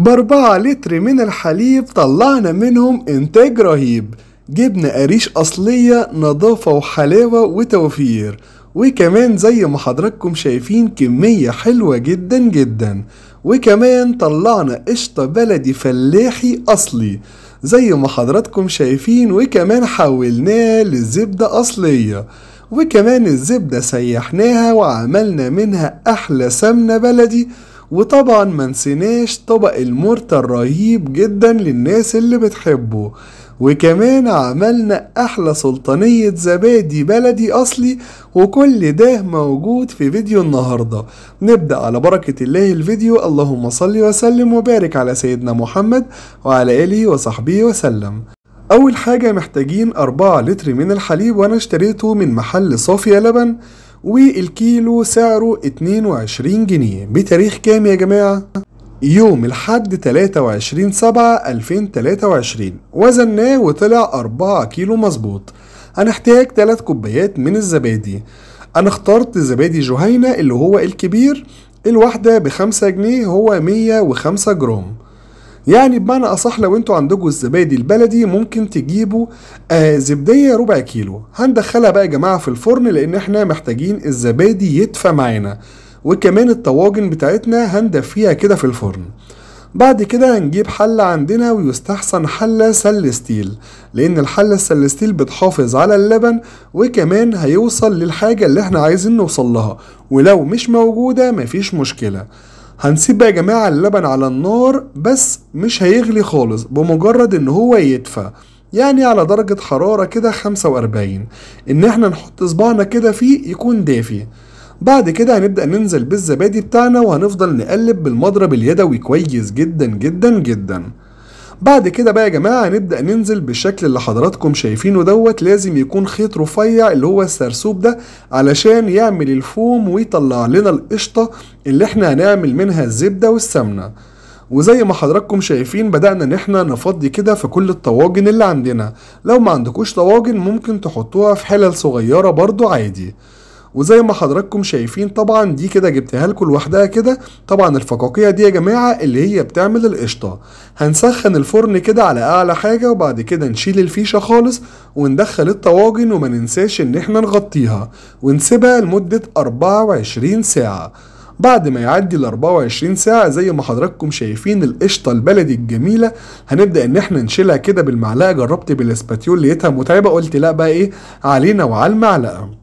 بأربعة لتر من الحليب طلعنا منهم إنتاج رهيب جبنا قريش أصلية نظافة وحلاوة وتوفير وكمان زي ما حضراتكم شايفين كمية حلوة جدا جدا وكمان طلعنا قشطة بلدي فلاحي أصلي زي ما حضراتكم شايفين وكمان حولناه لزبدة أصلية وكمان الزبدة سيحناها وعملنا منها أحلى سمنة بلدي وطبعا نسيناش طبق المورتا الرهيب جدا للناس اللي بتحبه وكمان عملنا أحلى سلطانية زبادي بلدي أصلي وكل ده موجود في فيديو النهاردة نبدأ على بركة الله الفيديو اللهم صل وسلم وبارك على سيدنا محمد وعلى آله وصحبه وسلم أول حاجة محتاجين 4 لتر من الحليب وأنا اشتريته من محل صافية لبن والكيلو سعره 22 جنيه بتاريخ كام يا جماعة؟ يوم الحد 23 سبعة 2023 وزناه وطلع 4 كيلو مظبوط هنحتاج 3 كوبايات من الزبادي انا اخترت زبادي جهينة اللي هو الكبير الواحدة بخمسة جنيه هو مية وخمسة جرام يعني بمعنى اصح لو انتوا عندكم الزبادي البلدي ممكن تجيبوا آه زبديه ربع كيلو هندخلها بقى يا جماعه في الفرن لان احنا محتاجين الزبادي يدفى معانا وكمان الطواجن بتاعتنا هندفيها كده في الفرن بعد كده هنجيب حلة عندنا ويستحسن حلة سلستيل لأن الحلة السلستيل بتحافظ على اللبن وكمان هيوصل للحاجة اللي احنا عايزين نوصل لها ولو مش موجودة مفيش مشكلة هنسيب بقى يا جماعة اللبن على النار بس مش هيغلي خالص بمجرد ان هو يدفى يعني على درجة حرارة كده 45 ان احنا نحط صباعنا كده فيه يكون دافي بعد كده هنبدأ ننزل بالزبادي بتاعنا وهنفضل نقلب بالمضرب اليدوي كويس جدا جدا جدا بعد كده بقى يا جماعه هنبدا ننزل بالشكل اللي حضراتكم شايفينه دوت لازم يكون خيط رفيع اللي هو السرسوب ده علشان يعمل الفوم ويطلع لنا القشطه اللي احنا هنعمل منها الزبده والسمنه وزي ما حضراتكم شايفين بدأنا ان احنا نفضي كده في كل الطواجن اللي عندنا لو ما عندكوش طواجن ممكن تحطوها في حلل صغيرة برضو عادي وزي ما حضراتكم شايفين طبعا دي كده جبتها لكم لوحدها كده طبعا الفقاقيع دي يا جماعه اللي هي بتعمل القشطه هنسخن الفرن كده على اعلى حاجه وبعد كده نشيل الفيشه خالص وندخل الطواجن وما ننساش ان احنا نغطيها ونسيبها لمده 24 ساعه بعد ما يعدي ال 24 ساعة زي ما حضراتكم شايفين القشطة البلدي الجميلة هنبدأ إن إحنا نشيلها كده بالمعلقة جربت بالاسباتيول لقيتها متعبة قلت لأ بقى إيه علينا وعلى المعلقة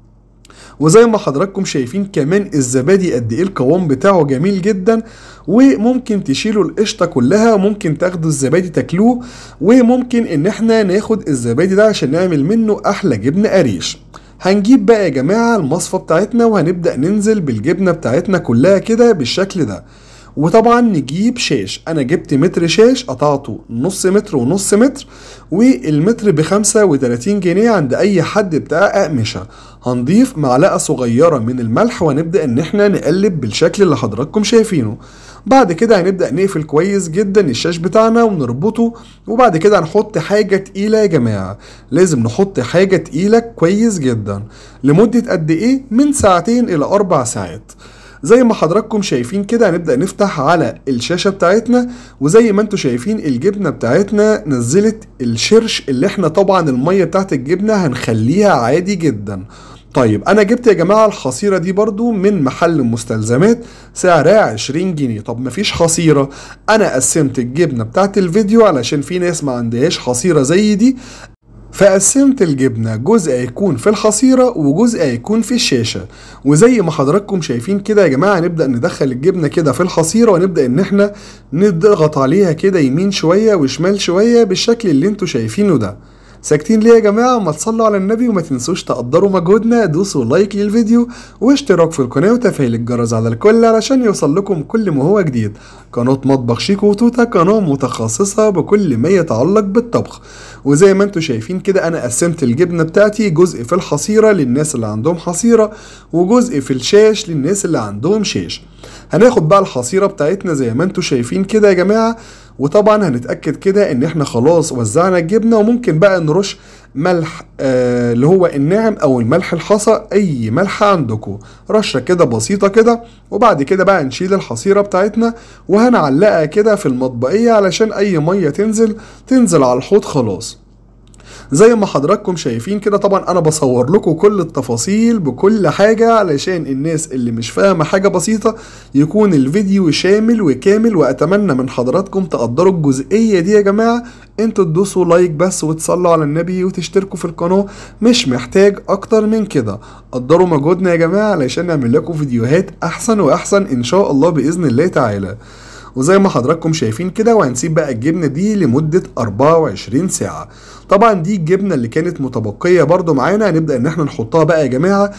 وزي ما حضراتكم شايفين كمان الزبادي قد ايه القوام بتاعه جميل جدا وممكن تشيلوا القشطه كلها ممكن تاخدوا الزبادي تاكلوه وممكن ان احنا ناخد الزبادي ده عشان نعمل منه احلى جبنه قريش هنجيب بقى يا جماعه المصفى بتاعتنا وهنبدا ننزل بالجبنه بتاعتنا كلها كده بالشكل ده وطبعا نجيب شاش انا جبت متر شاش قطعته نص متر ونص متر والمتر بخمسة وتلاتين جنيه عند اي حد بتاع اقمشه هنضيف معلقة صغيرة من الملح وهنبدأ إن إحنا نقلب بالشكل اللي حضراتكم شايفينه بعد كده هنبدأ نقفل كويس جدا الشاش بتاعنا ونربطه وبعد كده هنحط حاجة تقيلة يا جماعة لازم نحط حاجة تقيلة كويس جدا لمدة قد إيه من ساعتين إلى أربع ساعات زي ما حضراتكم شايفين كده هنبدأ نفتح على الشاشة بتاعتنا وزي ما انتم شايفين الجبنة بتاعتنا نزلت الشرش اللي احنا طبعا المية بتاعت الجبنة هنخليها عادي جدا طيب انا جبت يا جماعه الحصيره دي برضو من محل مستلزمات سعرها 20 جنيه طب مفيش حصيره انا قسمت الجبنه بتاعت الفيديو علشان في ناس ما عندهاش حصيره زي دي فقسمت الجبنة جزء هيكون في الحصيرة وجزء هيكون في الشاشة وزي ما حضراتكم شايفين كده يا جماعة نبدأ ندخل الجبنة كده في الحصيرة ونبدأ ان احنا نضغط عليها كده يمين شوية وشمال شوية بالشكل اللي انتوا شايفينه ده ساكتين ليه يا جماعه ما تصلوا على النبي وما تنسوش تقدروا مجهودنا دوسوا لايك للفيديو واشتراك في القناه وتفعيل الجرس على الكل علشان يوصل لكم كل ما هو جديد قناه مطبخ شيك وتوتا قناه متخصصه بكل ما يتعلق بالطبخ وزي ما انتم شايفين كده انا قسمت الجبنه بتاعتي جزء في الحصيره للناس اللي عندهم حصيره وجزء في الشاش للناس اللي عندهم شاش هناخد بقى الحصيره بتاعتنا زي ما انتم شايفين كده يا جماعه وطبعا هنتاكد كده ان احنا خلاص وزعنا الجبنه وممكن بقى نرش ملح آه اللي هو الناعم او الملح الحصى اي ملح عندكم رشه كده بسيطه كده وبعد كده بقى نشيل الحصيره بتاعتنا وهنعلقها كده في المطبقيه علشان اي ميه تنزل تنزل على الحوض خلاص زي ما حضراتكم شايفين كده طبعا انا بصور لكم كل التفاصيل بكل حاجه علشان الناس اللي مش فاهمه حاجه بسيطه يكون الفيديو شامل وكامل واتمنى من حضراتكم تقدروا الجزئيه دي يا جماعه انتوا تدوسوا لايك بس وتصلوا على النبي وتشتركوا في القناه مش محتاج اكتر من كده قدروا مجهودنا يا جماعه علشان نعمل لكم فيديوهات احسن واحسن ان شاء الله باذن الله تعالى وزي ما حضراتكم شايفين كده وهنسيب بقى الجبنه دي لمده 24 ساعه طبعا دي الجبنه اللي كانت متبقيه برده معانا هنبدا ان احنا نحطها بقى يا جماعه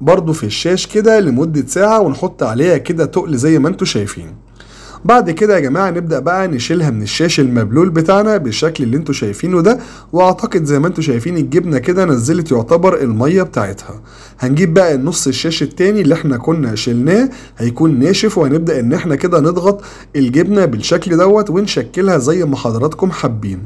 برضو في الشاش كده لمدة ساعة ونحط عليها كده تقل زي ما انتوا شايفين بعد كده يا جماعه نبدا بقى نشيلها من الشاش المبلول بتاعنا بالشكل اللي انتوا شايفينه ده واعتقد زي ما انتوا شايفين الجبنه كده نزلت يعتبر الميه بتاعتها هنجيب بقى النص الشاش التاني اللي احنا كنا شلناه هيكون ناشف وهنبدا ان احنا كده نضغط الجبنه بالشكل دوت ونشكلها زي ما حضراتكم حابين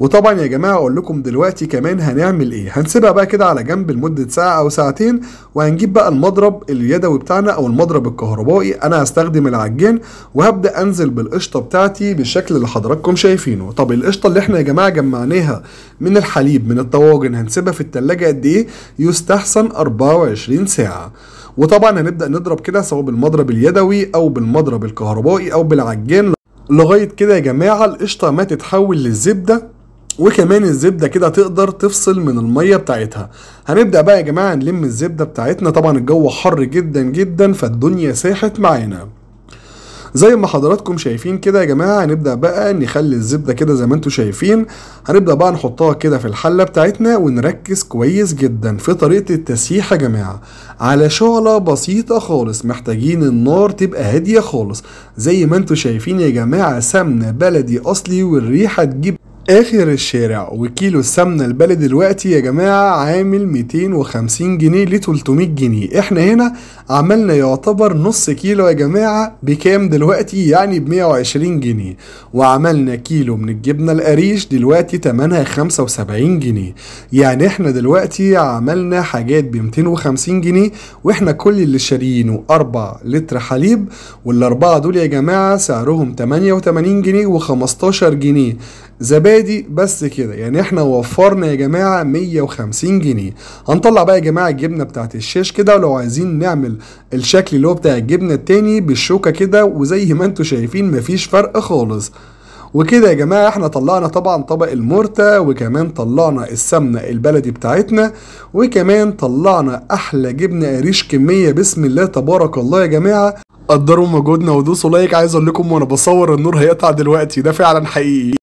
وطبعا يا جماعه اقول لكم دلوقتي كمان هنعمل ايه هنسيبها بقى كده على جنب لمده ساعه او ساعتين وهنجيب بقى المضرب اليدوي بتاعنا او المضرب الكهربائي انا هستخدم العجين وهبدا انزل بالقشطه بتاعتي بالشكل اللي حضراتكم شايفينه طب القشطه اللي احنا يا جماعه جمعناها من الحليب من الطواجن هنسيبها في التلاجة قد ايه يستحسن 24 ساعه وطبعا هنبدا نضرب كده سواء بالمضرب اليدوي او بالمضرب الكهربائي او بالعجان لغايه كده يا جماعه القشطه ما تتحول للزبده وكمان الزبده كده تقدر تفصل من الميه بتاعتها هنبدا بقى يا جماعه نلم الزبده بتاعتنا طبعا الجو حر جدا جدا فالدنيا ساحت معانا زي ما حضراتكم شايفين كده يا جماعه هنبدا بقى نخلي الزبده كده زي ما انتم شايفين هنبدا بقى نحطها كده في الحله بتاعتنا ونركز كويس جدا في طريقه التسييح يا جماعه على شعله بسيطه خالص محتاجين النار تبقى هاديه خالص زي ما انتم شايفين يا جماعه سمنه بلدي اصلي والريحه تجيب اخر الشارع وكيلو السمنه البلدي دلوقتي يا جماعه عامل 250 جنيه ل 300 جنيه احنا هنا عملنا يعتبر نص كيلو يا جماعه بكام دلوقتي يعني ب 120 جنيه وعملنا كيلو من الجبنه القريش دلوقتي تمنها 75 جنيه يعني احنا دلوقتي عملنا حاجات ب 250 جنيه واحنا كل اللي شاريينه 4 لتر حليب والاربعه دول يا جماعه سعرهم 88 جنيه و15 جنيه زبائن زبادي بس كده يعني احنا وفرنا يا جماعه 150 جنيه هنطلع بقى يا جماعه الجبنه بتاعت الشيش كده ولو عايزين نعمل الشكل اللي هو بتاع الجبنه التاني بالشوكه كده وزي ما انتم شايفين مفيش فرق خالص وكده يا جماعة احنا طلعنا طبعا طبق المرتة وكمان طلعنا السمنة البلدي بتاعتنا وكمان طلعنا أحلى جبنة قريش كمية بسم الله تبارك الله يا جماعة قدروا مجهودنا ودوسوا لايك عايز اقول لكم وانا بصور النور هيقطع دلوقتي ده فعلا حقيقي